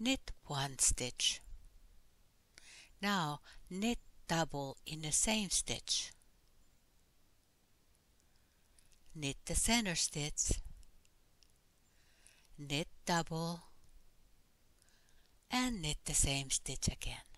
knit one stitch now knit double in the same stitch knit the center stitch knit double and knit the same stitch again